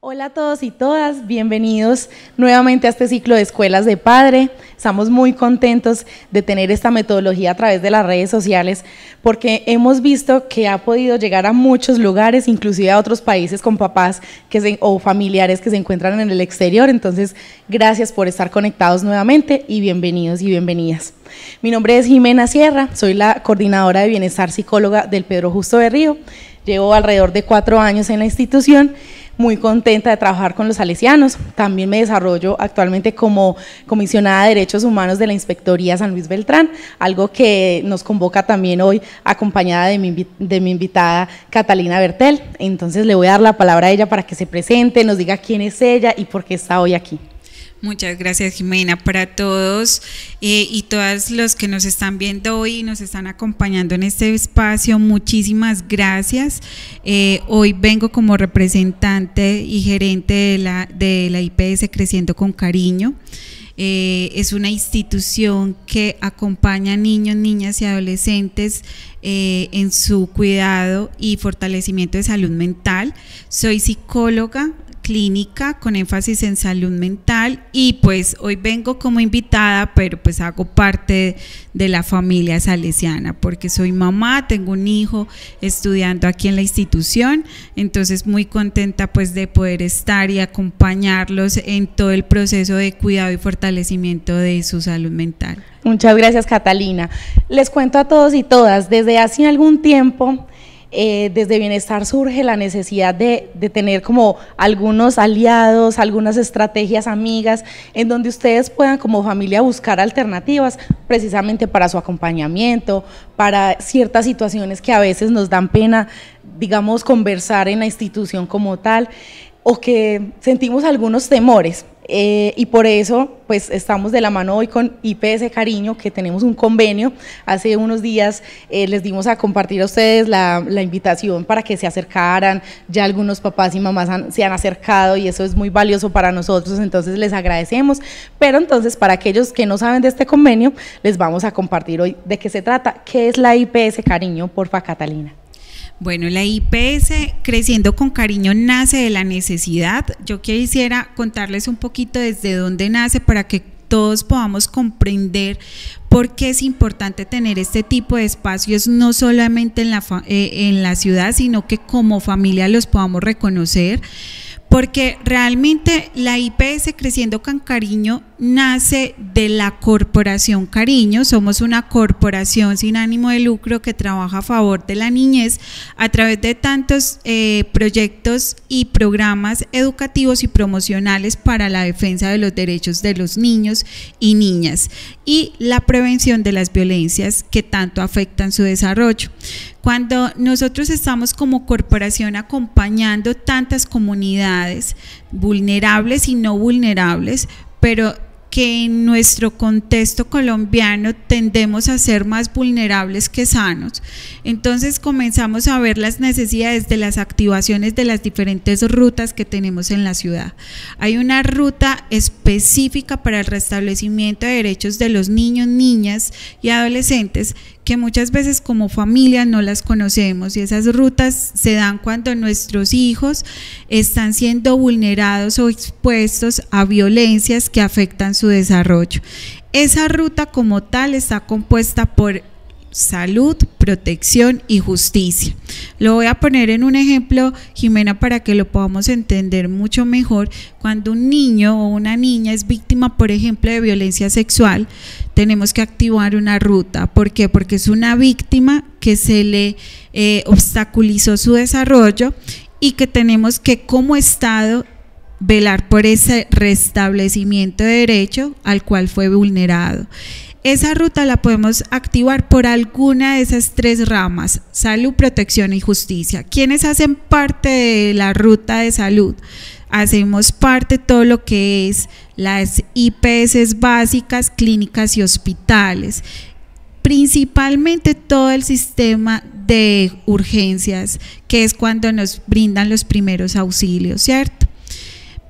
Hola a todos y todas, bienvenidos nuevamente a este ciclo de Escuelas de Padre. Estamos muy contentos de tener esta metodología a través de las redes sociales porque hemos visto que ha podido llegar a muchos lugares, inclusive a otros países con papás que o familiares que se encuentran en el exterior. Entonces, gracias por estar conectados nuevamente y bienvenidos y bienvenidas. Mi nombre es Jimena Sierra, soy la coordinadora de bienestar psicóloga del Pedro Justo de Río. Llevo alrededor de cuatro años en la institución muy contenta de trabajar con los salesianos. También me desarrollo actualmente como comisionada de Derechos Humanos de la Inspectoría San Luis Beltrán, algo que nos convoca también hoy acompañada de mi, de mi invitada Catalina Bertel. Entonces le voy a dar la palabra a ella para que se presente, nos diga quién es ella y por qué está hoy aquí. Muchas gracias Jimena. Para todos eh, y todas los que nos están viendo hoy y nos están acompañando en este espacio, muchísimas gracias. Eh, hoy vengo como representante y gerente de la, de la IPS Creciendo con Cariño. Eh, es una institución que acompaña a niños, niñas y adolescentes en su cuidado y fortalecimiento de salud mental. Soy psicóloga, clínica con énfasis en salud mental y pues hoy vengo como invitada, pero pues hago parte de la familia salesiana porque soy mamá, tengo un hijo estudiando aquí en la institución, entonces muy contenta pues de poder estar y acompañarlos en todo el proceso de cuidado y fortalecimiento de su salud mental. Muchas gracias Catalina. Les cuento a todos y todas, desde hace algún tiempo eh, desde Bienestar surge la necesidad de, tener como algunos aliados, algunas estrategias amigas, en donde ustedes puedan como familia buscar alternativas precisamente para su acompañamiento, para ciertas situaciones que a veces nos dan pena, digamos, conversar en la institución como tal o que sentimos algunos temores. Eh, y por eso, pues estamos de la mano hoy con IPS Cariño, que tenemos un convenio. Hace unos días eh, les dimos a compartir a ustedes la, invitación para que se acercaran. Ya algunos papás y mamás se han acercado y eso es muy valioso para nosotros, entonces les agradecemos. Pero entonces, para aquellos que no saben de este convenio, les vamos a compartir hoy de qué se trata, qué es la IPS Cariño, porfa Catalina. Bueno, la IPS Creciendo con Cariño nace de la necesidad. Yo quisiera contarles un poquito desde dónde nace para que todos podamos comprender por qué es importante tener este tipo de espacios, no solamente en la, eh, en la ciudad, sino que como familia los podamos reconocer porque realmente la IPS Creciendo con Cariño nace de la Corporación Cariño. Somos una corporación sin ánimo de lucro que trabaja a favor de la niñez a través de tantos eh, proyectos y programas educativos y promocionales para la defensa de los derechos de los niños y niñas y la prevención de las violencias que tanto afectan su desarrollo. Cuando nosotros estamos como corporación acompañando tantas comunidades vulnerables y no vulnerables, pero que en nuestro contexto colombiano tendemos a ser más vulnerables que sanos. Entonces comenzamos a ver las necesidades de las activaciones de las diferentes rutas que tenemos en la ciudad. Hay una ruta específica para el restablecimiento de derechos de los niños, niñas y adolescentes que muchas veces como familia no las conocemos y esas rutas se dan cuando nuestros hijos están siendo vulnerados o expuestos a violencias que afectan su desarrollo. Esa ruta como tal está compuesta por salud, protección y justicia. Lo voy a poner en un ejemplo, Jimena, para que lo podamos entender mucho mejor. Cuando un niño o una niña es víctima, por ejemplo, de violencia sexual, tenemos que activar una ruta. ¿Por qué? Porque es una víctima que se le eh, obstaculizó su desarrollo y que tenemos que como Estado velar por ese restablecimiento de derecho al cual fue vulnerado. Esa ruta la podemos activar por alguna de esas tres ramas, salud, protección y justicia. ¿Quiénes hacen parte de la ruta de salud? Hacemos parte de todo lo que es las IPS básicas, clínicas y hospitales principalmente todo el sistema de urgencias, que es cuando nos brindan los primeros auxilios, ¿cierto?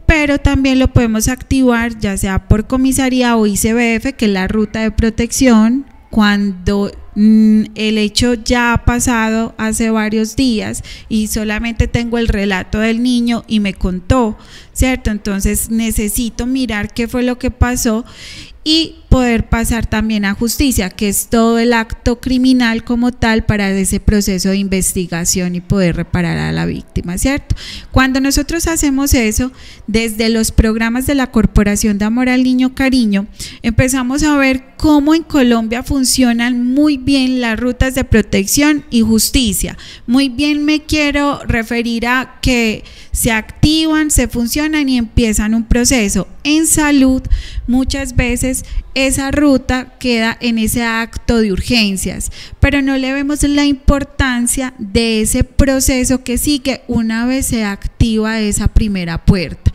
pero también lo podemos activar ya sea por comisaría o ICBF, que es la ruta de protección, cuando mm, el hecho ya ha pasado hace varios días y solamente tengo el relato del niño y me contó, ¿cierto? Entonces necesito mirar qué fue lo que pasó y poder pasar también a justicia, que es todo el acto criminal como tal para ese proceso de investigación y poder reparar a la víctima, ¿cierto? Cuando nosotros hacemos eso, desde los programas de la Corporación de Amor al Niño Cariño, empezamos a ver cómo en Colombia funcionan muy bien las rutas de protección y justicia. Muy bien me quiero referir a que se activan, se funcionan y empiezan un proceso. En salud muchas veces esa ruta queda en ese acto de urgencias, pero no le vemos la importancia de ese proceso que sigue una vez se activa esa primera puerta.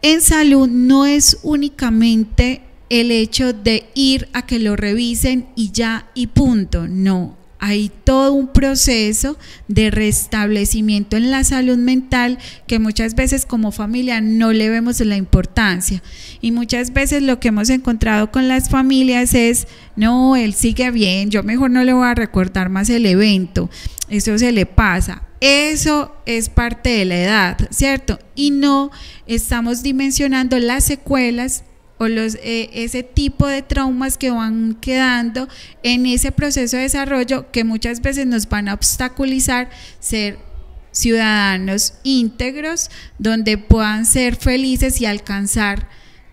En salud no es únicamente el hecho de ir a que lo revisen y ya y punto, no hay todo un proceso de restablecimiento en la salud mental que muchas veces como familia no le vemos la importancia. Y muchas veces lo que hemos encontrado con las familias es, no, él sigue bien, yo mejor no le voy a recordar más el evento, eso se le pasa. Eso es parte de la edad, ¿cierto? Y no estamos dimensionando las secuelas eh, ese tipo de traumas que van quedando en ese proceso de desarrollo que muchas veces nos van a obstaculizar ser ciudadanos íntegros, donde puedan ser felices y alcanzar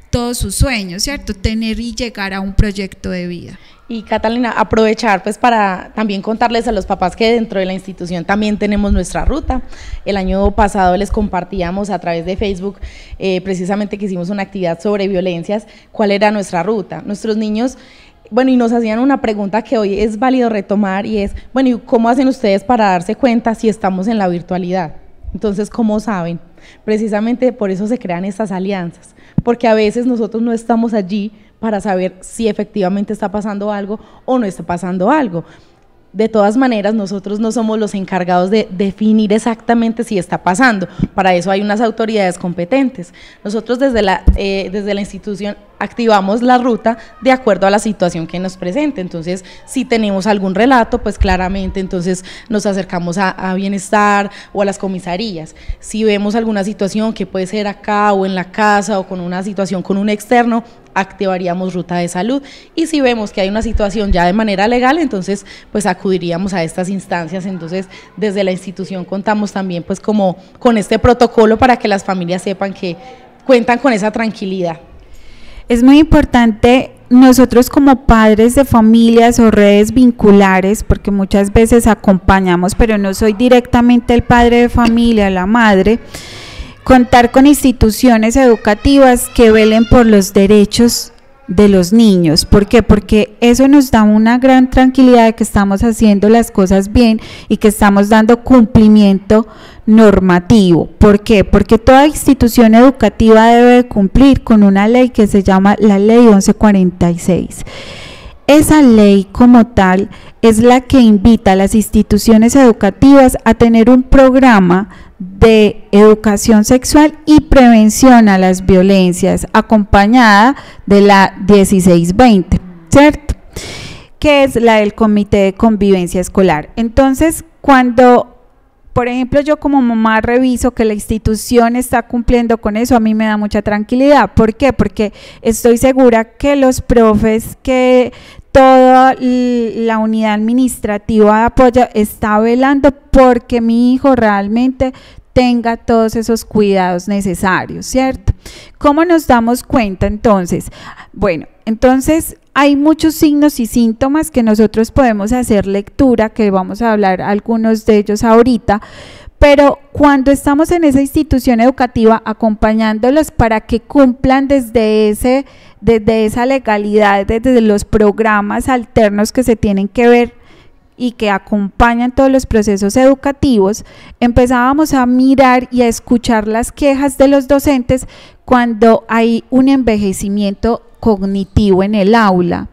todos sus sueños, ¿cierto? Tener y llegar a un proyecto de vida. Y Catalina, aprovechar pues para también contarles a los papás que dentro de la institución también tenemos nuestra ruta. El año pasado les compartíamos a través de Facebook, eh, precisamente que hicimos una actividad sobre violencias, cuál era nuestra ruta. Nuestros niños bueno, y nos hacían una pregunta que hoy es válido retomar y es, bueno, ¿y cómo hacen ustedes para darse cuenta si estamos en la virtualidad? Entonces, ¿cómo saben? Precisamente por eso se crean estas alianzas, porque a veces nosotros no estamos allí para saber si efectivamente está pasando algo o no está pasando algo. De todas maneras, nosotros no somos los encargados de definir exactamente si está pasando. Para eso hay unas autoridades competentes. Nosotros desde la, eh, desde la institución activamos la ruta de acuerdo a la situación que nos presente. Entonces, si tenemos algún relato, pues claramente entonces nos acercamos a, bienestar o a las comisarías. Si vemos alguna situación que puede ser acá o en la casa o con una situación con un externo, activaríamos ruta de salud y si vemos que hay una situación ya de manera legal, entonces pues acudiríamos a estas instancias. Entonces, desde la institución contamos también pues como con este protocolo para que las familias sepan que cuentan con esa tranquilidad es muy importante nosotros como padres de familias o redes vinculares, porque muchas veces acompañamos, pero no soy directamente el padre de familia, la madre, contar con instituciones educativas que velen por los derechos de los niños. ¿Por qué? Porque eso nos da una gran tranquilidad de que estamos haciendo las cosas bien y que estamos dando cumplimiento normativo. ¿Por qué? Porque toda institución educativa debe cumplir con una ley que se llama la Ley 1146. Esa ley como tal es la que invita a las instituciones educativas a tener un programa de educación sexual y prevención a las violencias acompañada de la 1620, ¿cierto? Que es la del Comité de Convivencia Escolar. Entonces, cuando por ejemplo, yo como mamá reviso que la institución está cumpliendo con eso, a mí me da mucha tranquilidad. ¿Por qué? Porque estoy segura que los profes, que toda la unidad administrativa de apoyo está velando porque mi hijo realmente tenga todos esos cuidados necesarios, ¿cierto? ¿Cómo nos damos cuenta entonces? Bueno, entonces hay muchos signos y síntomas que nosotros podemos hacer lectura, que vamos a hablar algunos de ellos ahorita, pero cuando estamos en esa institución educativa acompañándolos para que cumplan desde, ese, desde esa legalidad, desde los programas alternos que se tienen que ver y que acompañan todos los procesos educativos, empezábamos a mirar y a escuchar las quejas de los docentes cuando hay un envejecimiento cognitivo en el aula.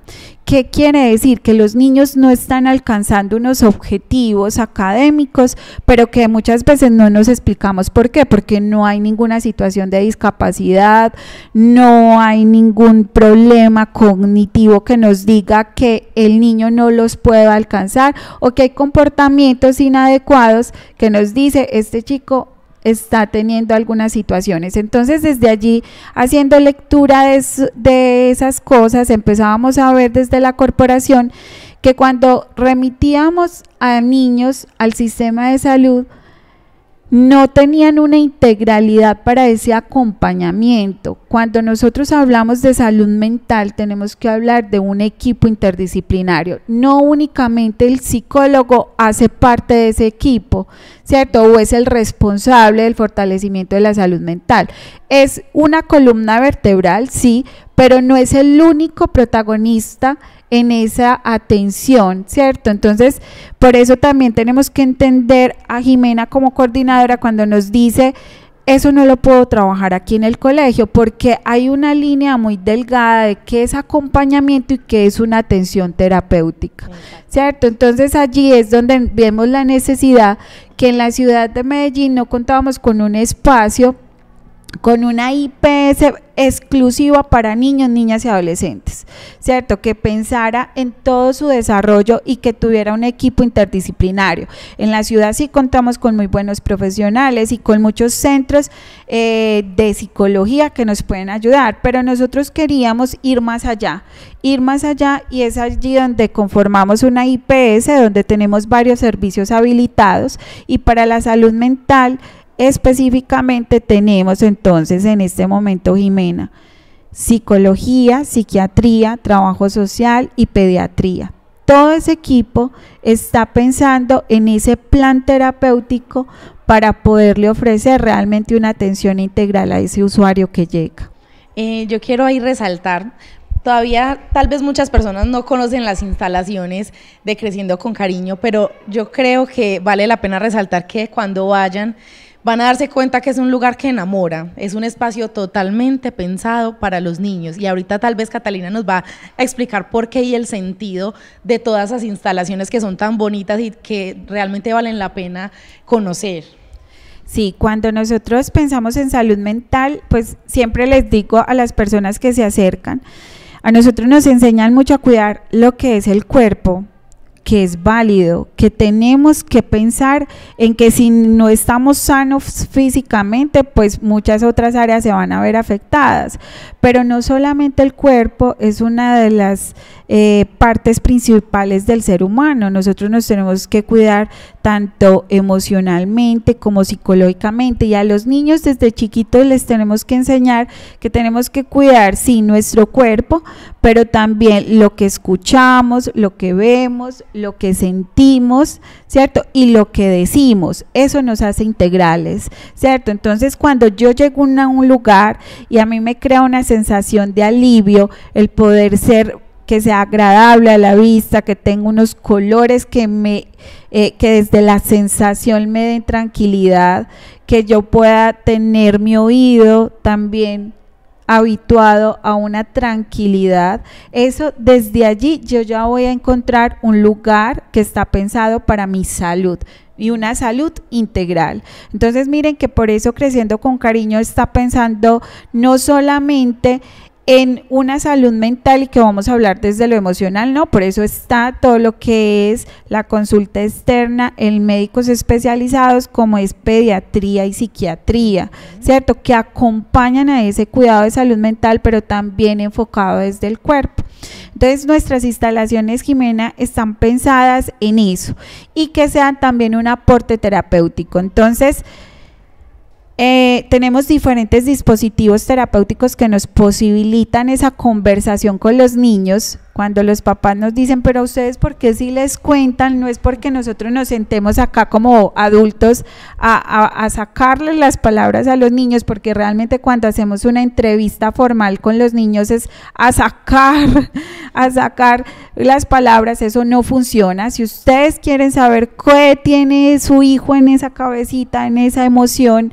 ¿Qué quiere decir? Que los niños no están alcanzando unos objetivos académicos, pero que muchas veces no nos explicamos por qué, porque no hay ninguna situación de discapacidad, no hay ningún problema cognitivo que nos diga que el niño no los puede alcanzar o que hay comportamientos inadecuados que nos dice, este chico está teniendo algunas situaciones. Entonces desde allí, haciendo lectura de, de esas cosas, empezábamos a ver desde la corporación que cuando remitíamos a niños al sistema de salud, no tenían una integralidad para ese acompañamiento. Cuando nosotros hablamos de salud mental, tenemos que hablar de un equipo interdisciplinario. No únicamente el psicólogo hace parte de ese equipo, ¿cierto? O es el responsable del fortalecimiento de la salud mental. Es una columna vertebral, sí, pero no es el único protagonista en esa atención, ¿cierto? Entonces, por eso también tenemos que entender a Jimena como coordinadora cuando nos dice, eso no lo puedo trabajar aquí en el colegio, porque hay una línea muy delgada de qué es acompañamiento y qué es una atención terapéutica, ¿cierto? Entonces allí es donde vemos la necesidad que en la ciudad de Medellín no contábamos con un espacio con una IPS exclusiva para niños, niñas y adolescentes, ¿cierto? Que pensara en todo su desarrollo y que tuviera un equipo interdisciplinario. En la ciudad sí contamos con muy buenos profesionales y con muchos centros eh, de psicología que nos pueden ayudar, pero nosotros queríamos ir más allá, ir más allá y es allí donde conformamos una IPS, donde tenemos varios servicios habilitados y para la salud mental específicamente tenemos entonces en este momento, Jimena, psicología, psiquiatría, trabajo social y pediatría. Todo ese equipo está pensando en ese plan terapéutico para poderle ofrecer realmente una atención integral a ese usuario que llega. Eh, yo quiero ahí resaltar, todavía tal vez muchas personas no conocen las instalaciones de Creciendo con Cariño, pero yo creo que vale la pena resaltar que cuando vayan, van a darse cuenta que es un lugar que enamora, es un espacio totalmente pensado para los niños y ahorita tal vez Catalina nos va a explicar por qué y el sentido de todas esas instalaciones que son tan bonitas y que realmente valen la pena conocer. Sí, cuando nosotros pensamos en salud mental, pues siempre les digo a las personas que se acercan, a nosotros nos enseñan mucho a cuidar lo que es el cuerpo, que es válido, que tenemos que pensar en que si no estamos sanos físicamente, pues muchas otras áreas se van a ver afectadas. Pero no solamente el cuerpo es una de las eh, partes principales del ser humano. Nosotros nos tenemos que cuidar tanto emocionalmente como psicológicamente y a los niños desde chiquitos les tenemos que enseñar que tenemos que cuidar, sí, nuestro cuerpo, pero también lo que escuchamos, lo que vemos, lo que sentimos, ¿cierto? Y lo que decimos, eso nos hace integrales, ¿cierto? Entonces cuando yo llego a un lugar y a mí me crea una sensación de alivio el poder ser que sea agradable a la vista, que tenga unos colores que me eh, que desde la sensación me den tranquilidad, que yo pueda tener mi oído también habituado a una tranquilidad. Eso desde allí yo ya voy a encontrar un lugar que está pensado para mi salud y una salud integral. Entonces miren que por eso creciendo con cariño está pensando no solamente en una salud mental y que vamos a hablar desde lo emocional, no, por eso está todo lo que es la consulta externa en médicos especializados como es pediatría y psiquiatría, ¿cierto? Que acompañan a ese cuidado de salud mental, pero también enfocado desde el cuerpo. Entonces nuestras instalaciones, Jimena, están pensadas en eso y que sean también un aporte terapéutico. Entonces, eh, tenemos diferentes dispositivos terapéuticos que nos posibilitan esa conversación con los niños. Cuando los papás nos dicen, pero ustedes, ¿por qué si les cuentan? No es porque nosotros nos sentemos acá como adultos a, sacarle sacarles las palabras a los niños, porque realmente cuando hacemos una entrevista formal con los niños es a sacar, a sacar las palabras. Eso no funciona. Si ustedes quieren saber qué tiene su hijo en esa cabecita, en esa emoción,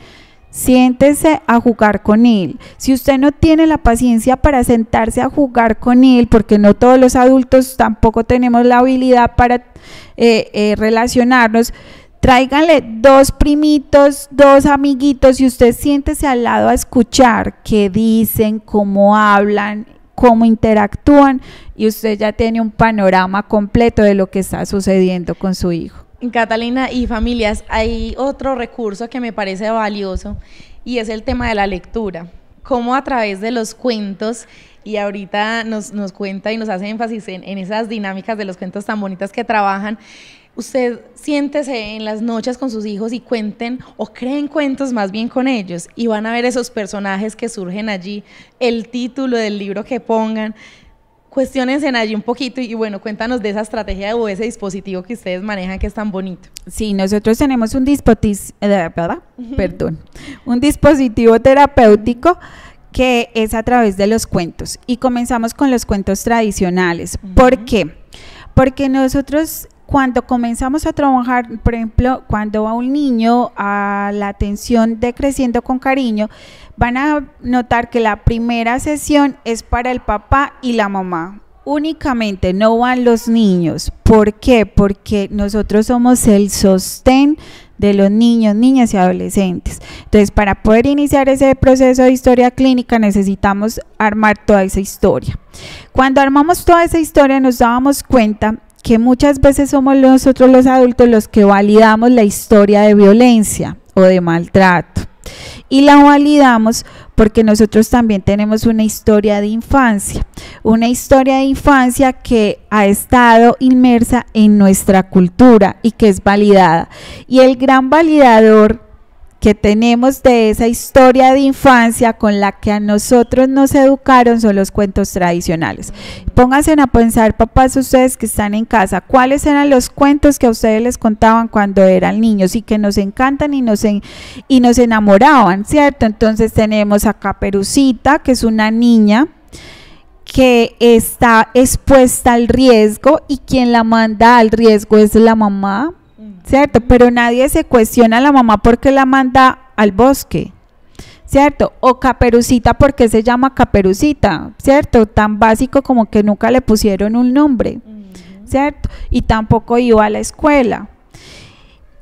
Siéntese a jugar con él. Si usted no tiene la paciencia para sentarse a jugar con él, porque no todos los adultos tampoco tenemos la habilidad para eh, eh, relacionarnos, tráiganle dos primitos, dos amiguitos y usted siéntese al lado a escuchar qué dicen, cómo hablan, cómo interactúan y usted ya tiene un panorama completo de lo que está sucediendo con su hijo. Catalina y familias, hay otro recurso que me parece valioso y es el tema de la lectura. Cómo a través de los cuentos, y ahorita nos, cuenta y nos hace énfasis en, en esas dinámicas de los cuentos tan bonitas que trabajan, usted siéntese en las noches con sus hijos y cuenten o creen cuentos más bien con ellos y van a ver esos personajes que surgen allí, el título del libro que pongan cuestiones en allí un poquito y bueno, cuéntanos de esa estrategia o ese dispositivo que ustedes manejan que es tan bonito. Sí, nosotros tenemos un, eh, Perdón, un dispositivo terapéutico que es a través de los cuentos y comenzamos con los cuentos tradicionales. ¿Por qué? Porque nosotros cuando comenzamos a trabajar, por ejemplo, cuando va un niño a la atención de Creciendo con Cariño, Van a notar que la primera sesión es para el papá y la mamá. Únicamente no van los niños. ¿Por qué? Porque nosotros somos el sostén de los niños, niñas y adolescentes. Entonces, para poder iniciar ese proceso de historia clínica necesitamos armar toda esa historia. Cuando armamos toda esa historia nos dábamos cuenta que muchas veces somos nosotros los adultos los que validamos la historia de violencia o de maltrato y la validamos porque nosotros también tenemos una historia de infancia, una historia de infancia que ha estado inmersa en nuestra cultura y que es validada. Y el gran validador que tenemos de esa historia de infancia con la que a nosotros nos educaron son los cuentos tradicionales. Pónganse a pensar, papás, ustedes que están en casa, cuáles eran los cuentos que a ustedes les contaban cuando eran niños y que nos encantan y nos, y nos enamoraban, ¿cierto? Entonces tenemos acá Caperucita, que es una niña que está expuesta al riesgo y quien la manda al riesgo es la mamá, Mm. ¿cierto? Pero nadie se cuestiona a la mamá porque la manda al bosque, ¿cierto? O caperucita porque se llama caperucita, ¿cierto? Tan básico como que nunca le pusieron un nombre, mm. ¿cierto? Y tampoco iba a la escuela.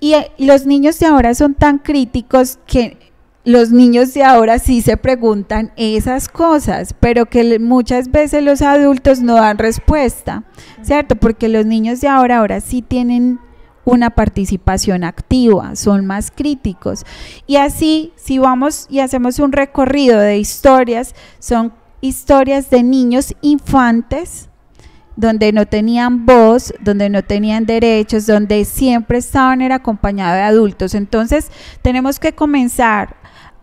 Eh, y los niños de ahora son tan críticos que los niños de ahora sí se preguntan esas cosas, pero que muchas veces los adultos no dan respuesta, ¿cierto? Mm. Porque los niños de ahora ahora sí tienen una participación activa, son más críticos. Y así, si vamos y hacemos un recorrido de historias, son historias de niños infantes donde no tenían voz, donde no tenían derechos, donde siempre estaban era acompañados de adultos. Entonces, tenemos que comenzar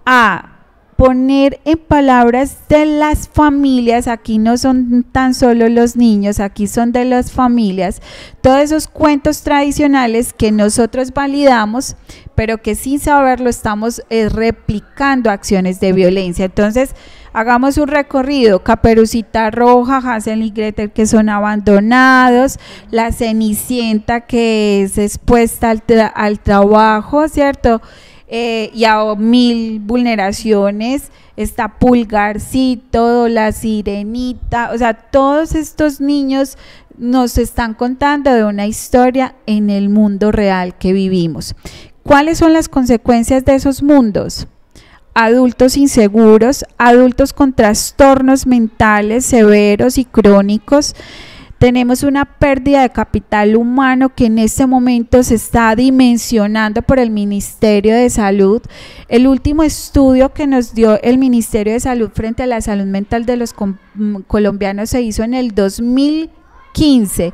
a poner en palabras de las familias, aquí no son tan solo los niños, aquí son de las familias, todos esos cuentos tradicionales que nosotros validamos, pero que sin saberlo estamos eh, replicando acciones de violencia. Entonces, hagamos un recorrido, Caperucita Roja, Hansel y Gretel que son abandonados, la Cenicienta que es expuesta al trabajo, ¿cierto? Eh, y a mil vulneraciones, está Pulgarcito, La Sirenita, o sea, todos estos niños nos están contando de una historia en el mundo real que vivimos. ¿Cuáles son las consecuencias de esos mundos? adultos inseguros, adultos con trastornos mentales severos y crónicos, tenemos una pérdida de capital humano que en este momento se está dimensionando por el Ministerio de Salud. El último estudio que nos dio el Ministerio de Salud frente a la salud mental de los mm, colombianos se hizo en el 2015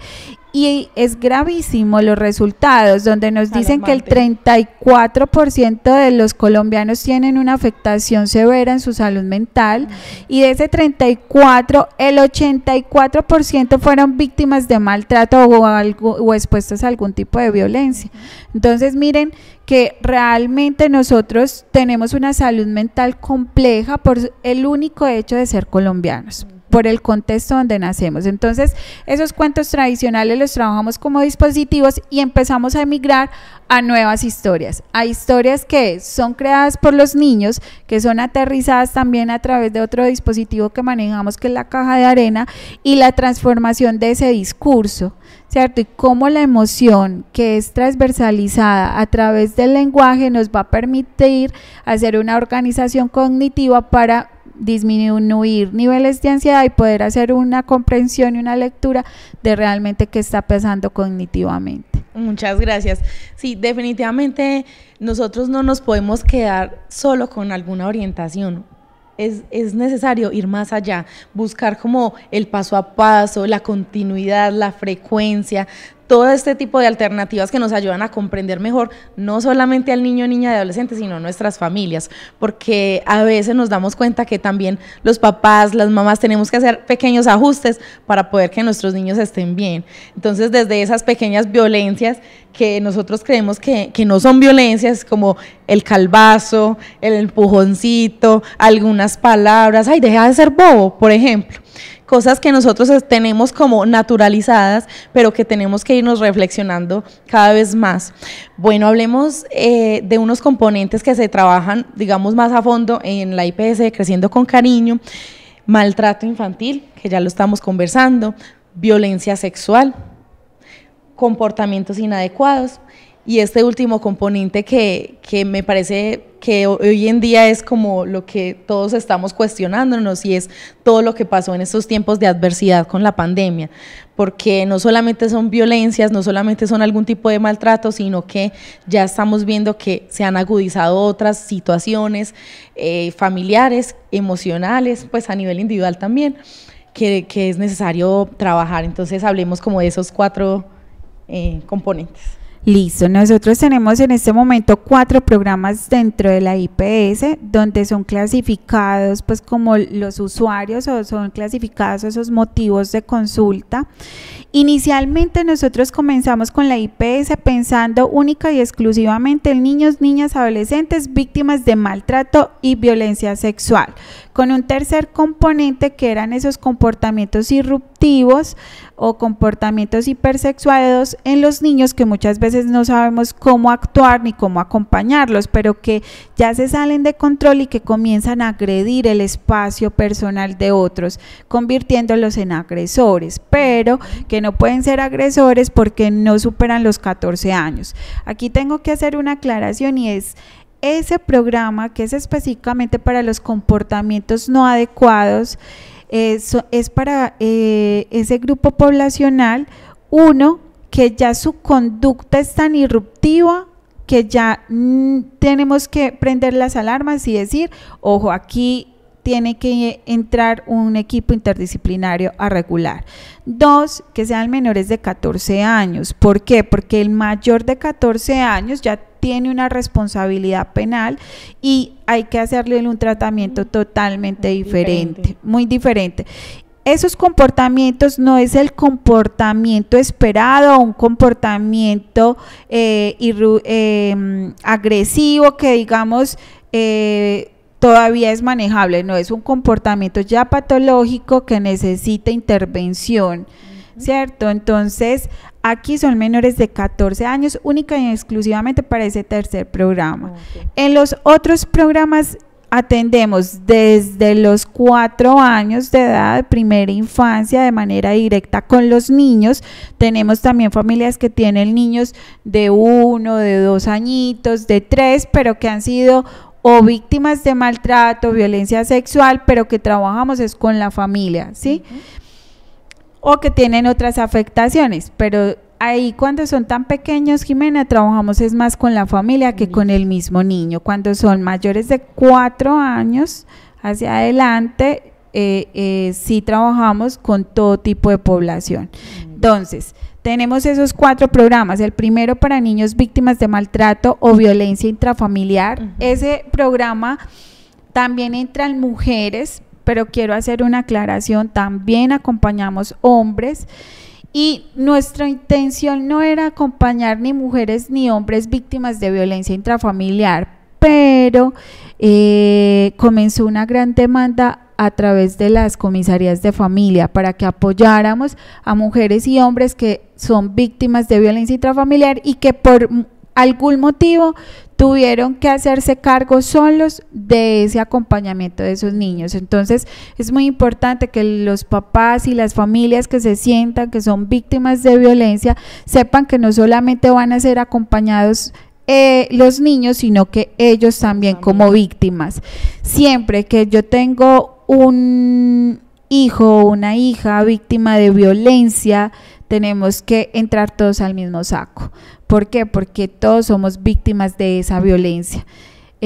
y es gravísimo los resultados, donde nos dicen que el 34% de los colombianos tienen una afectación severa en su salud mental y de ese 34, el 84% fueron víctimas de maltrato o, algo, o expuestas a algún tipo de violencia. Entonces, miren que realmente nosotros tenemos una salud mental compleja por el único hecho de ser colombianos por el contexto donde nacemos. Entonces, esos cuentos tradicionales los trabajamos como dispositivos y empezamos a emigrar a nuevas historias, a historias que son creadas por los niños, que son aterrizadas también a través de otro dispositivo que manejamos, que es la caja de arena, y la transformación de ese discurso, ¿cierto? Y cómo la emoción que es transversalizada a través del lenguaje nos va a permitir hacer una organización cognitiva para disminuir niveles de ansiedad y poder hacer una comprensión y una lectura de realmente qué está pasando cognitivamente. Muchas gracias. Sí, definitivamente nosotros no nos podemos quedar solo con alguna orientación. Es, es, necesario ir más allá, buscar como el paso a paso, la continuidad, la frecuencia, todo este tipo de alternativas que nos ayudan a comprender mejor no solamente al niño, niña y adolescente, sino a nuestras familias, porque a veces nos damos cuenta que también los papás, las mamás tenemos que hacer pequeños ajustes para poder que nuestros niños estén bien. Entonces, desde esas pequeñas violencias que nosotros creemos que, que no son violencias, como el calvazo, el empujoncito, algunas palabras, ay, deja de ser bobo, por ejemplo cosas que nosotros tenemos como naturalizadas, pero que tenemos que irnos reflexionando cada vez más. Bueno, hablemos eh, de unos componentes que se trabajan, digamos, más a fondo en la IPS, creciendo con cariño, maltrato infantil, que ya lo estamos conversando, violencia sexual, comportamientos inadecuados y este último componente que, que me parece que hoy en día es como lo que todos estamos cuestionándonos y es todo lo que pasó en estos tiempos de adversidad con la pandemia, porque no solamente son violencias, no solamente son algún tipo de maltrato, sino que ya estamos viendo que se han agudizado otras situaciones eh, familiares, emocionales, pues a nivel individual también, que, es necesario trabajar. Entonces hablemos como de esos cuatro eh, componentes. Listo, nosotros tenemos en este momento cuatro programas dentro de la IPS donde son clasificados pues como los usuarios o son clasificados esos motivos de consulta. Inicialmente nosotros comenzamos con la IPS pensando única y exclusivamente en niños, niñas, adolescentes víctimas de maltrato y violencia sexual con un tercer componente que eran esos comportamientos irruptivos o comportamientos hipersexuados en los niños que muchas veces no sabemos cómo actuar ni cómo acompañarlos, pero que ya se salen de control y que comienzan a agredir el espacio personal de otros, convirtiéndolos en agresores, pero que no pueden ser agresores porque no superan los 14 años. Aquí tengo que hacer una aclaración y es ese programa que es específicamente para los comportamientos no adecuados, eh, es, para eh, ese grupo poblacional, uno, que ya su conducta es tan irruptiva que ya mm, tenemos que prender las alarmas y decir, ojo, aquí tiene que entrar un equipo interdisciplinario a regular. Dos, que sean menores de 14 años. ¿Por qué? Porque el mayor de 14 años ya tiene una responsabilidad penal y hay que hacerle un tratamiento totalmente diferente, muy diferente esos comportamientos no es el comportamiento esperado, un comportamiento eh, eh, mm, agresivo que digamos eh, todavía es manejable, no es un comportamiento ya patológico que necesita intervención. ¿cierto? Entonces, aquí son menores de 14 años única y exclusivamente para ese tercer programa. Ah, en los otros programas atendemos desde los 4 años de edad, primera infancia, de manera directa con los niños. Tenemos también familias que tienen niños de uno, de dos añitos, de tres, pero que han sido o víctimas de maltrato, violencia sexual, pero que trabajamos es con la familia, ¿sí? O que tienen otras afectaciones, pero ahí cuando son tan pequeños, Jimena, trabajamos es más con la familia que con el mismo niño. Cuando son mayores de cuatro años hacia adelante, eh, eh, sí trabajamos con todo tipo de población. Entonces, tenemos esos cuatro programas. El primero para niños víctimas de maltrato o violencia intrafamiliar. Ese programa también entra en mujeres, pero quiero hacer una aclaración, también acompañamos hombres. Y nuestra intención no era acompañar ni mujeres ni hombres víctimas de violencia intrafamiliar, pero eh, comenzó una gran demanda a través de las comisarías de familia para que apoyáramos a mujeres y hombres que son víctimas de violencia intrafamiliar y que por algún motivo tuvieron que hacerse cargo solos de ese acompañamiento de esos niños. Entonces es muy importante que los papás y las familias que se sientan que son víctimas de violencia sepan que no solamente van a ser acompañados eh, los niños, sino que ellos también como víctimas. Siempre que yo tengo un hijo o una hija víctima de violencia, tenemos que entrar todos al mismo saco. ¿Por qué? Porque todos somos víctimas de esa violencia.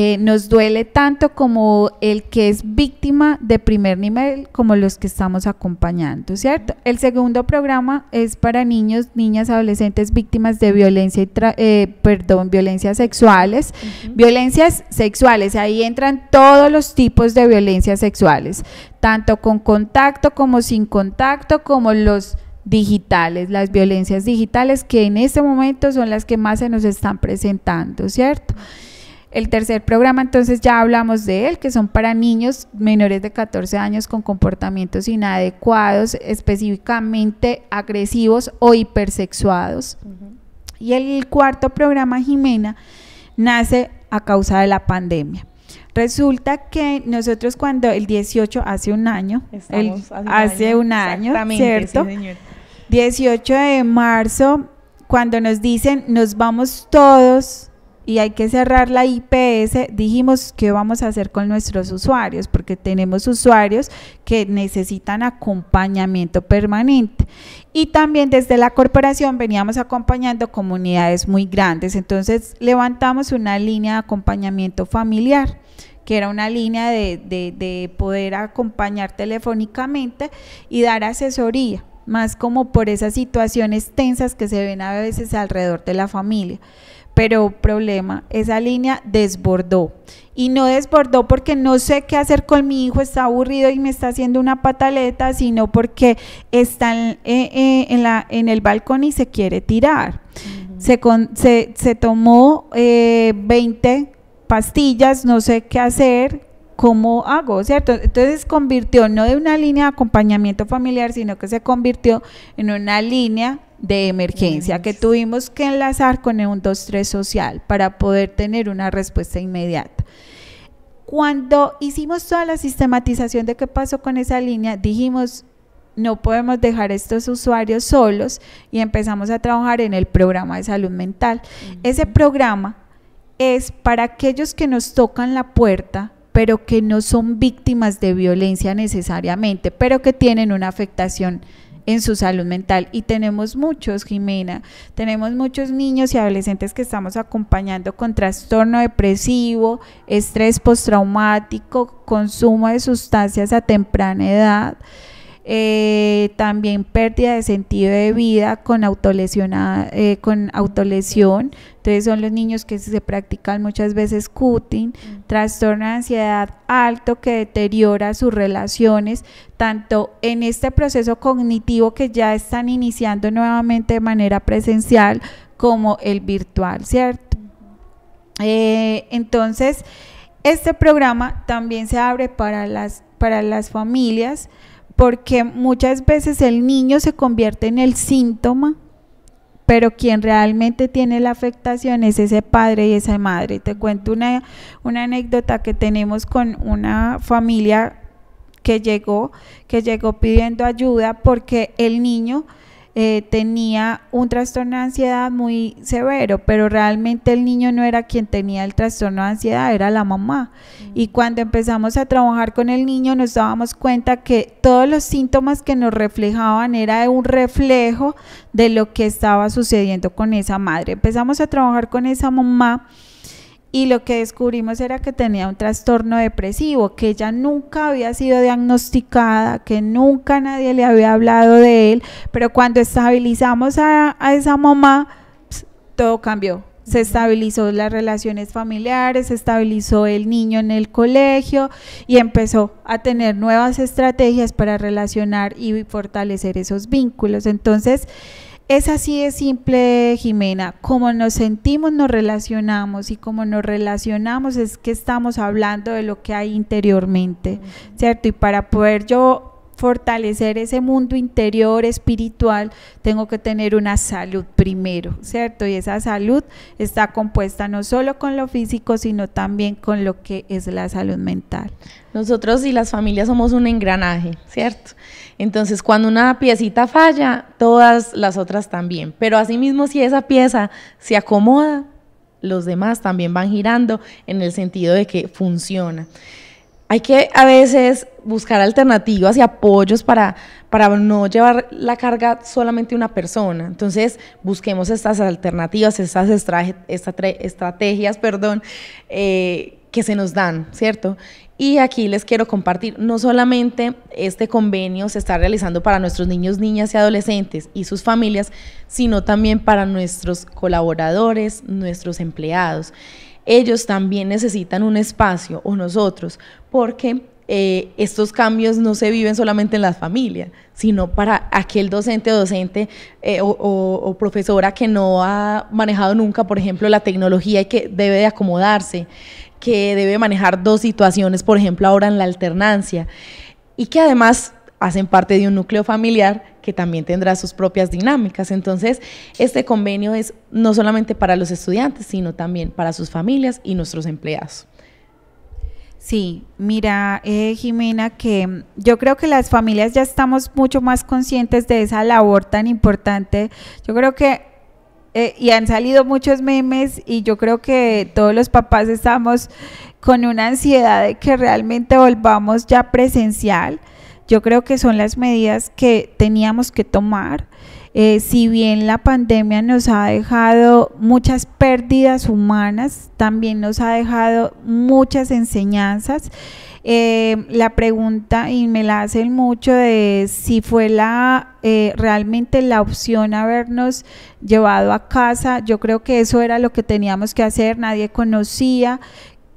Eh, nos duele tanto como el que es víctima de primer nivel, como los que estamos acompañando, ¿cierto? El segundo programa es para niños, niñas, adolescentes víctimas de violencia, y eh, perdón, violencias sexuales. Violencias sexuales, ahí entran todos los tipos de violencias sexuales, tanto con contacto como sin contacto, como los digitales, las violencias digitales que en este momento son las que más se nos están presentando, ¿cierto? El tercer programa, entonces ya hablamos de él, que son para niños menores de 14 años con comportamientos inadecuados, específicamente agresivos o hipersexuados. Y el cuarto programa, Jimena, nace a causa de la pandemia. Resulta que nosotros cuando el 18, hace un año, hace, un, año, un ¿cierto? 18 de marzo, cuando nos dicen nos vamos todos y hay que cerrar la IPS, dijimos qué vamos a hacer con nuestros usuarios, porque tenemos usuarios que necesitan acompañamiento permanente. Y también desde la corporación veníamos acompañando comunidades muy grandes, entonces levantamos una línea de acompañamiento familiar que era una línea de, de poder acompañar telefónicamente y dar asesoría más como por esas situaciones tensas que se ven a veces alrededor de la familia pero problema, esa línea desbordó. Y no desbordó porque no sé qué hacer con mi hijo, está aburrido y me está haciendo una pataleta, sino porque está en, eh, eh, el balcón y se quiere tirar. se, tomó 20 eh, pastillas, no sé qué hacer, ¿cómo hago? ¿Cierto? Entonces convirtió no de una línea de acompañamiento familiar, sino que se convirtió en una línea de emergencia que tuvimos que enlazar con el 123 social para poder tener una respuesta inmediata. Cuando hicimos toda la sistematización de qué pasó con esa línea, dijimos, no podemos dejar a estos usuarios solos y empezamos a trabajar en el programa de salud mental. Ese programa es para aquellos que nos tocan la puerta pero que no son víctimas de violencia necesariamente, pero que tienen una afectación en su salud mental. Y tenemos muchos, Jimena, tenemos muchos niños y adolescentes que estamos acompañando con trastorno depresivo, estrés postraumático, consumo de sustancias a temprana edad. Eh, también pérdida de sentido de vida eh, con, autolesión. Entonces son los niños que se practican muchas veces cutting, mm. trastorno de ansiedad alto que deteriora sus relaciones, tanto en este proceso cognitivo que ya están iniciando nuevamente de manera presencial como el virtual, ¿cierto? Eh, entonces, este programa también se abre para las, para las familias porque muchas veces el niño se convierte en el síntoma, pero quien realmente tiene la afectación es ese padre y esa madre. Te cuento una, una anécdota que tenemos con una familia que llegó, que llegó pidiendo ayuda porque el niño eh, tenía un trastorno de ansiedad muy severo, pero realmente el niño no era quien tenía el trastorno de ansiedad, era la mamá. Y mm. cuando empezamos a trabajar con el niño nos dábamos cuenta que todos los síntomas que nos reflejaban era un reflejo de lo que estaba sucediendo con esa madre. Empezamos a trabajar con esa mamá y lo que descubrimos era que tenía un trastorno depresivo, que ella nunca había sido diagnosticada, que nunca nadie le había hablado de él, pero cuando estabilizamos a, esa mamá, todo cambió. Se estabilizó las relaciones familiares, se estabilizó el niño en el colegio y empezó a tener nuevas estrategias para relacionar y fortalecer esos vínculos. Entonces, es así de simple, Jimena. Como nos sentimos, nos relacionamos y como nos relacionamos es que estamos hablando de lo que hay interiormente, ¿cierto? Y para poder yo fortalecer ese mundo interior espiritual, tengo que tener una salud primero, ¿cierto? Y esa salud está compuesta no solo con lo físico, sino también con lo que es la salud mental. Nosotros y las familias somos un engranaje, ¿cierto? Entonces, cuando una piecita falla, todas las otras también. Pero asimismo, si esa pieza se acomoda, los demás también van girando en el sentido de que funciona. Hay que a veces buscar alternativas y apoyos para, para no llevar la carga solamente una persona. Entonces, busquemos estas alternativas, estas, estrategias perdón, eh, que se nos dan, ¿cierto? Y aquí les quiero compartir, no solamente este convenio se está realizando para nuestros niños, niñas y adolescentes y sus familias, sino también para nuestros colaboradores, nuestros empleados. Ellos también necesitan un espacio, o nosotros, porque eh, estos cambios no se viven solamente en las familias, sino para aquel docente eh, o docente o, profesora que no ha manejado nunca, por ejemplo, la tecnología y que debe de acomodarse que debe manejar dos situaciones, por ejemplo, ahora en la alternancia, y que además hacen parte de un núcleo familiar que también tendrá sus propias dinámicas. Entonces, este convenio es no solamente para los estudiantes, sino también para sus familias y nuestros empleados. Sí, mira, eh, Jimena, que yo creo que las familias ya estamos mucho más conscientes de esa labor tan importante. Yo creo que eh, y han salido muchos memes y yo creo que todos los papás estamos con una ansiedad de que realmente volvamos ya presencial. Yo creo que son las medidas que teníamos que tomar. Eh, si bien la pandemia nos ha dejado muchas pérdidas humanas, también nos ha dejado muchas enseñanzas. Eh, la pregunta, y me la hacen mucho, de si fue la eh, realmente la opción habernos llevado a casa. Yo creo que eso era lo que teníamos que hacer, nadie conocía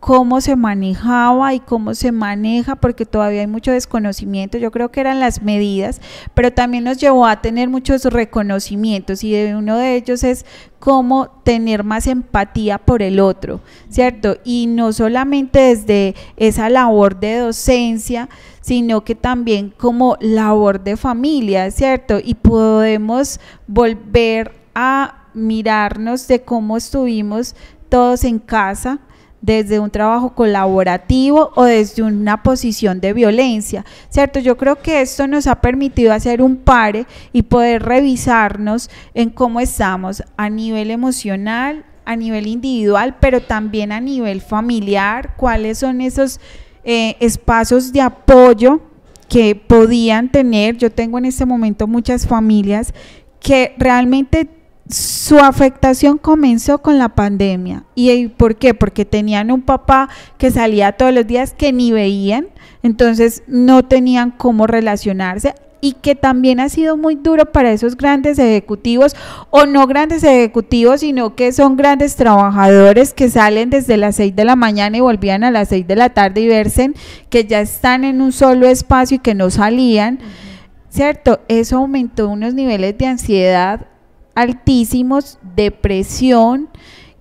cómo se manejaba y cómo se maneja, porque todavía hay mucho desconocimiento. Yo creo que eran las medidas, pero también nos llevó a tener muchos reconocimientos y uno de ellos es cómo tener más empatía por el otro, ¿cierto? Y no solamente desde esa labor de docencia, sino que también como labor de familia, ¿cierto? Y podemos volver a mirarnos de cómo estuvimos todos en casa, desde un trabajo colaborativo o desde una posición de violencia, ¿cierto? Yo creo que esto nos ha permitido hacer un pare y poder revisarnos en cómo estamos a nivel emocional, a nivel individual, pero también a nivel familiar, cuáles son esos eh, espacios de apoyo que podían tener. Yo tengo en este momento muchas familias que realmente su afectación comenzó con la pandemia. ¿Y por qué? Porque tenían un papá que salía todos los días que ni veían, entonces no tenían cómo relacionarse y que también ha sido muy duro para esos grandes ejecutivos o no grandes ejecutivos, sino que son grandes trabajadores que salen desde las 6 de la mañana y volvían a las 6 de la tarde y versen que ya están en un solo espacio y que no salían. ¿Cierto? Eso aumentó unos niveles de ansiedad altísimos, depresión,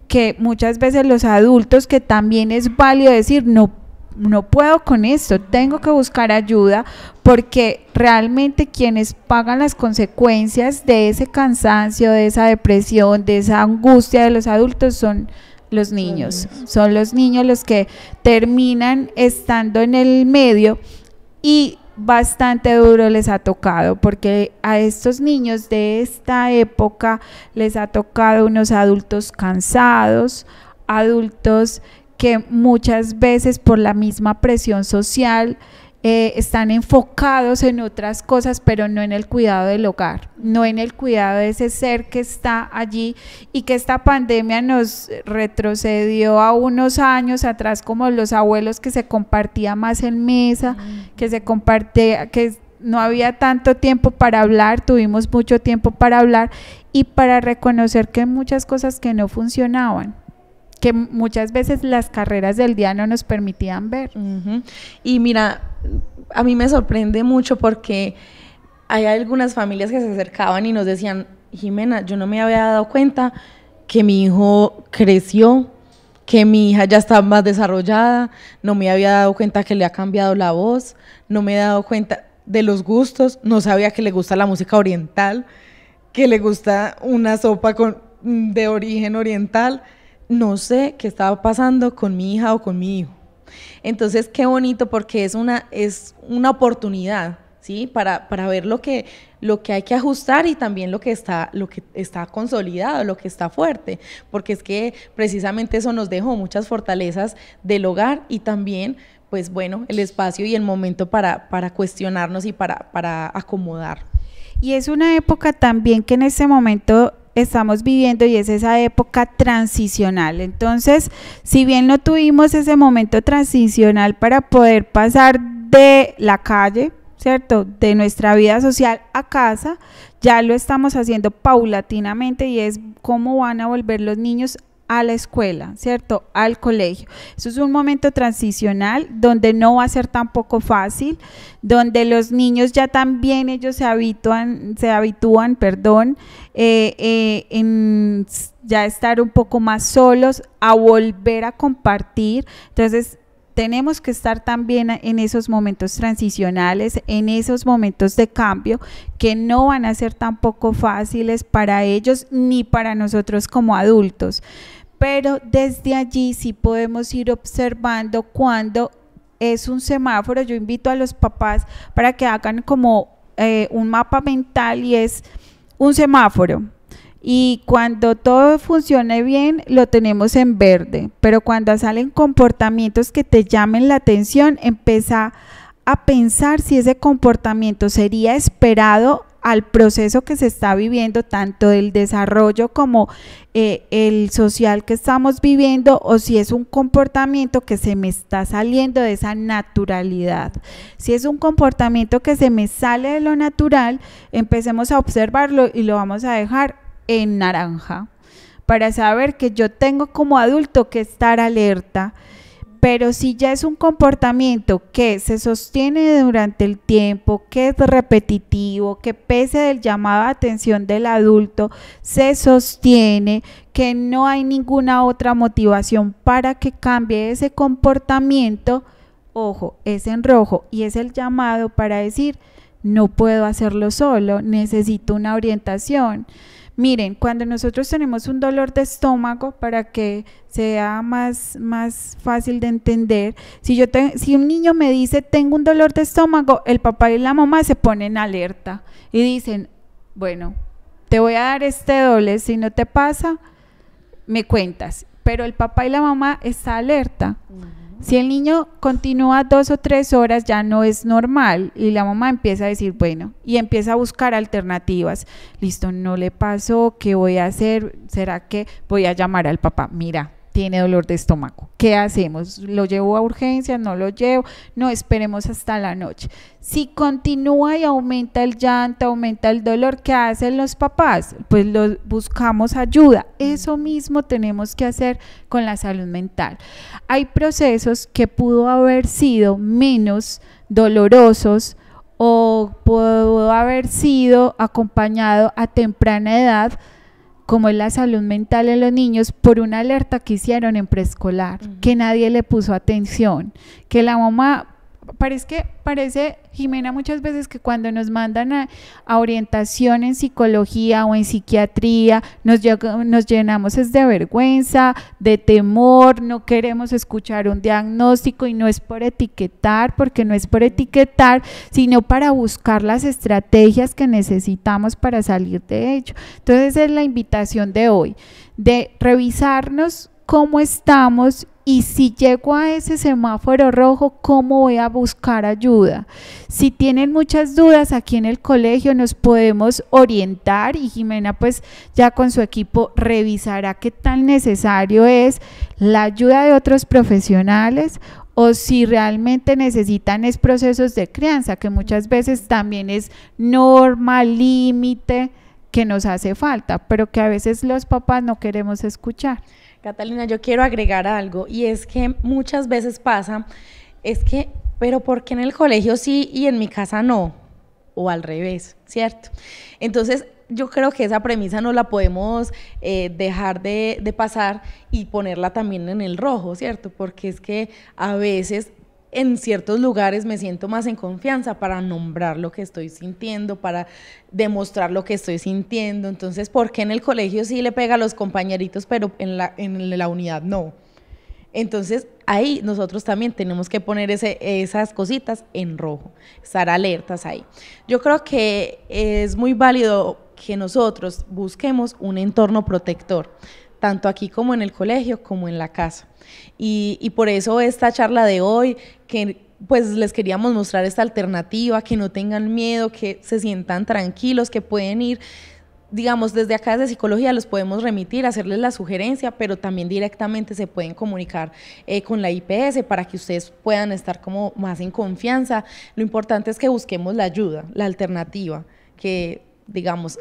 que muchas veces los adultos, que también es válido decir, no, no puedo con esto, tengo que buscar ayuda, porque realmente quienes pagan las consecuencias de ese cansancio, de esa depresión, de esa angustia de los adultos son los niños. Son los niños los que terminan estando en el medio y bastante duro les ha tocado, porque a estos niños de esta época les ha tocado unos adultos cansados, adultos que muchas veces por la misma presión social eh, están enfocados en otras cosas, pero no en el cuidado del hogar, no en el cuidado de ese ser que está allí y que esta pandemia nos retrocedió a unos años atrás, como los abuelos que se compartía más en mesa, mm. que se compartía, que no había tanto tiempo para hablar, tuvimos mucho tiempo para hablar y para reconocer que hay muchas cosas que no funcionaban que muchas veces las carreras del día no nos permitían ver. Y mira, a mí me sorprende mucho porque hay algunas familias que se acercaban y nos decían, Jimena, yo no me había dado cuenta que mi hijo creció, que mi hija ya está más desarrollada, no me había dado cuenta que le ha cambiado la voz, no me he dado cuenta de los gustos, no sabía que le gusta la música oriental, que le gusta una sopa con, mm, de origen oriental no sé qué estaba pasando con mi hija o con mi hijo. Entonces, qué bonito porque es una, es una oportunidad, ¿sí? Para, para ver lo que, lo que hay que ajustar y también lo que, está, lo que está consolidado, lo que está fuerte, porque es que precisamente eso nos dejó muchas fortalezas del hogar y también, pues bueno, el espacio y el momento para, para cuestionarnos y para, para acomodar. Y es una época también que en ese momento estamos viviendo y es esa época transicional. Entonces, si bien no tuvimos ese momento transicional para poder pasar de la calle, ¿cierto? De nuestra vida social a casa, ya lo estamos haciendo paulatinamente y es cómo van a volver los niños a la escuela, ¿cierto? Al colegio. Eso es un momento transicional donde no va a ser tampoco fácil, donde los niños ya también ellos se habitúan, se habitúan, perdón, eh, eh, ya estar un poco más solos, a volver a compartir. Entonces, tenemos que estar también en esos momentos transicionales, en esos momentos de cambio que no van a ser tampoco fáciles para ellos ni para nosotros como adultos pero desde allí sí podemos ir observando cuando es un semáforo. Yo invito a los papás para que hagan como eh, un mapa mental y es un semáforo. Y cuando todo funcione bien, lo tenemos en verde. Pero cuando salen comportamientos que te llamen la atención, empieza a pensar si ese comportamiento sería esperado al proceso que se está viviendo, tanto del desarrollo como eh, el social que estamos viviendo, o si es un comportamiento que se me está saliendo de esa naturalidad. Si es un comportamiento que se me sale de lo natural, empecemos a observarlo y lo vamos a dejar en naranja para saber que yo tengo como adulto que estar alerta pero si ya es un comportamiento que se sostiene durante el tiempo, que es repetitivo, que pese al llamado a atención del adulto, se sostiene, que no hay ninguna otra motivación para que cambie ese comportamiento, ojo, es en rojo y es el llamado para decir, no puedo hacerlo solo, necesito una orientación. Miren, cuando nosotros tenemos un dolor de estómago, para que sea más, más fácil de entender, si, yo si un niño me dice, tengo un dolor de estómago, el papá y la mamá se ponen alerta y dicen, bueno, te voy a dar este doble, si no te pasa, me cuentas. Pero el papá y la mamá está alerta. Si el niño continúa dos o tres horas ya no es normal y la mamá empieza a decir, bueno, y empieza a buscar alternativas. Listo, no le pasó, ¿qué voy a hacer? ¿Será que voy a llamar al papá? Mira, tiene dolor de estómago. ¿Qué hacemos? ¿Lo llevo a urgencia? ¿No lo llevo? No, esperemos hasta la noche. Si continúa y aumenta el llanto, aumenta el dolor, ¿qué hacen los papás? Pues buscamos ayuda. Eso mismo tenemos que hacer con la salud mental. Hay procesos que pudo haber sido menos dolorosos, o pudo haber sido acompañado a temprana edad como es la salud mental en los niños, por una alerta que hicieron en preescolar, que nadie le puso atención, que la mamá parece que parece Jimena muchas veces que cuando nos mandan a, orientación en psicología o en psiquiatría nos, nos llenamos es de vergüenza, de temor, no queremos escuchar un diagnóstico y no es por etiquetar, porque no es por etiquetar, sino para buscar las estrategias que necesitamos para salir de ello. Entonces es la invitación de hoy, de revisarnos cómo estamos y si llego a ese semáforo rojo, ¿cómo voy a buscar ayuda? Si tienen muchas dudas, aquí en el colegio nos podemos orientar y Jimena pues ya con su equipo revisará qué tan necesario es la ayuda de otros profesionales o si realmente necesitan es procesos de crianza, que muchas veces también es normal, límite que nos hace falta, pero que a veces los papás no queremos escuchar. Catalina, yo quiero agregar algo y es que muchas veces pasa, es que, pero ¿por qué en el colegio sí y en mi casa no? O al revés, ¿cierto? Entonces, yo creo que esa premisa no la podemos eh, dejar de, pasar y ponerla también en el rojo, ¿cierto? Porque es que a veces en ciertos lugares me siento más en confianza para nombrar lo que estoy sintiendo, para demostrar lo que estoy sintiendo. Entonces, ¿por qué en el colegio sí le pega a los compañeritos, pero en la, unidad no? Entonces, ahí nosotros también tenemos que poner esas cositas en rojo, estar alertas ahí. Yo creo que es muy válido que nosotros busquemos un entorno protector tanto aquí como en el colegio, como en la casa. Y, por eso esta charla de hoy, que pues les queríamos mostrar esta alternativa, que no tengan miedo, que se sientan tranquilos, que pueden ir digamos, desde acá desde psicología los podemos remitir, hacerles la sugerencia, pero también directamente se pueden comunicar eh, con la IPS para que ustedes puedan estar como más en confianza. Lo importante es que busquemos la ayuda, la alternativa, que digamos,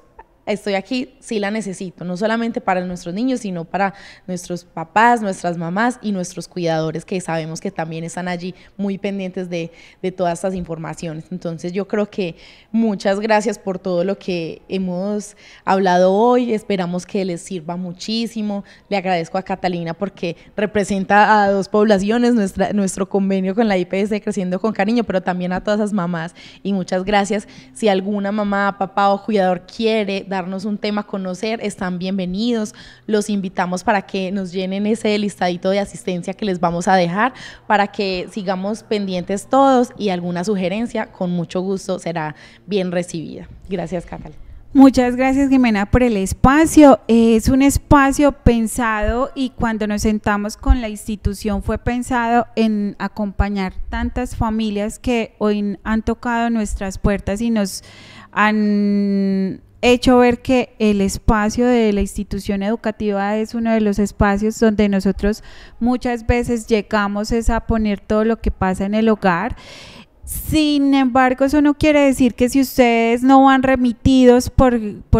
estoy aquí, sí la necesito, no solamente para nuestros niños, sino para nuestros papás, nuestras mamás y nuestros cuidadores que sabemos que también están allí muy pendientes de, todas estas informaciones. Entonces yo creo que muchas gracias por todo lo que hemos hablado hoy, esperamos que les sirva muchísimo, le agradezco a Catalina porque representa a dos poblaciones, nuestra, nuestro convenio con la IPS Creciendo con Cariño, pero también a todas las mamás y muchas gracias. Si alguna mamá, papá o cuidador quiere dar un tema a conocer, están bienvenidos. Los invitamos para que nos llenen ese listadito de asistencia que les vamos a dejar para que sigamos pendientes todos y alguna sugerencia, con mucho gusto, será bien recibida. Gracias, Catalina. Muchas gracias Jimena por el espacio. Es un espacio pensado y cuando nos sentamos con la institución fue pensado en acompañar tantas familias que hoy han tocado nuestras puertas y nos han hecho ver que el espacio de la institución educativa es uno de los espacios donde nosotros muchas veces llegamos es a poner todo lo que pasa en el hogar sin embargo, eso no quiere decir que si ustedes no van remitidos por,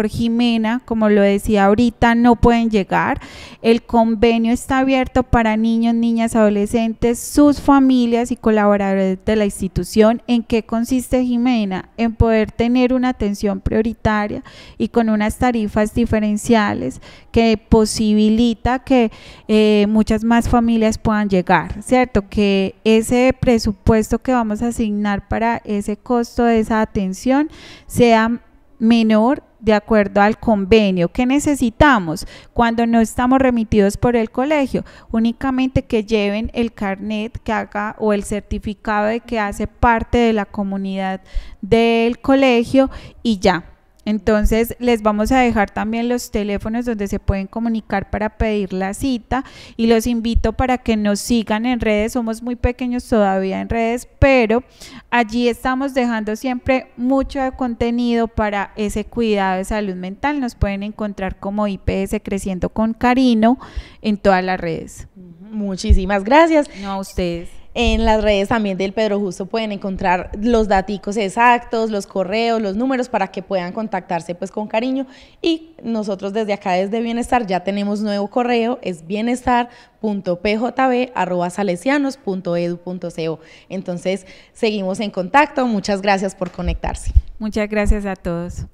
Jimena, como lo decía ahorita, no pueden llegar. El convenio está abierto para niños, niñas, adolescentes, sus familias y colaboradores de la institución. ¿En qué consiste Jimena? En poder tener una atención prioritaria y con unas tarifas diferenciales que posibilita que eh, muchas más familias puedan llegar, ¿cierto? Que ese presupuesto que vamos a asignar para ese costo de esa atención sea menor de acuerdo al convenio. ¿Qué necesitamos cuando no estamos remitidos por el colegio? Únicamente que lleven el carnet que haga o el certificado de que hace parte de la comunidad del colegio y ya. Entonces les vamos a dejar también los teléfonos donde se pueden comunicar para pedir la cita y los invito para que nos sigan en redes. Somos muy pequeños todavía en redes, pero allí estamos dejando siempre mucho de contenido para ese cuidado de salud mental. Nos pueden encontrar como IPS Creciendo con cariño en todas las redes. Muchísimas gracias. No a ustedes. En las redes también del Pedro Justo pueden encontrar los daticos exactos, los correos, los números para que puedan contactarse pues con cariño. Y nosotros desde acá, desde Bienestar, ya tenemos nuevo correo, es bienestar.pjb.salesianos.edu.co. Entonces, seguimos en contacto. Muchas gracias por conectarse. Muchas gracias a todos.